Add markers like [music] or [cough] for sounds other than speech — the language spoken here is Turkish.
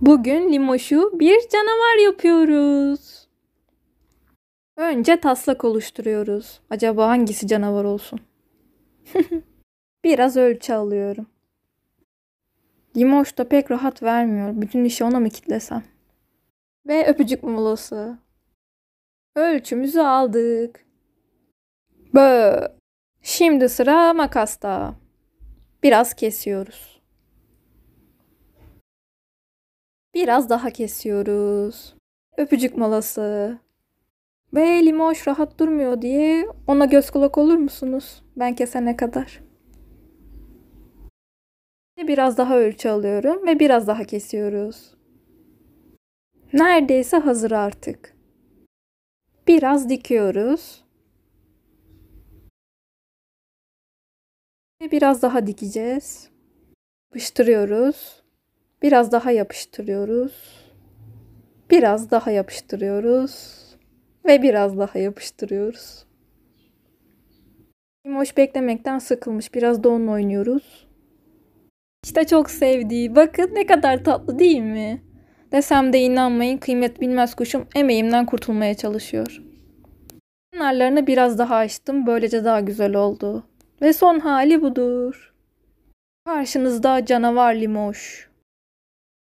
Bugün limoşu bir canavar yapıyoruz. Önce taslak oluşturuyoruz. Acaba hangisi canavar olsun? [laughs] Biraz ölçü alıyorum. Limoş da pek rahat vermiyor. Bütün işi ona mı kitlesem? Ve öpücük molası. Ölçümüzü aldık. Bö. Şimdi sıra makasta. Biraz kesiyoruz. Biraz daha kesiyoruz. Öpücük molası. Ve limoş rahat durmuyor diye ona göz kulak olur musunuz? Ben kesene kadar. Biraz daha ölçü alıyorum ve biraz daha kesiyoruz. Neredeyse hazır artık. Biraz dikiyoruz. Ve biraz daha dikeceğiz. Yapıştırıyoruz. Biraz daha yapıştırıyoruz. Biraz daha yapıştırıyoruz ve biraz daha yapıştırıyoruz. Hoş beklemekten sıkılmış. Biraz da onunla oynuyoruz. İşte çok sevdiği. Bakın ne kadar tatlı değil mi? Desem de inanmayın kıymet bilmez kuşum emeğimden kurtulmaya çalışıyor. Kenarlarını biraz daha açtım. Böylece daha güzel oldu. Ve son hali budur. Karşınızda canavar limoş.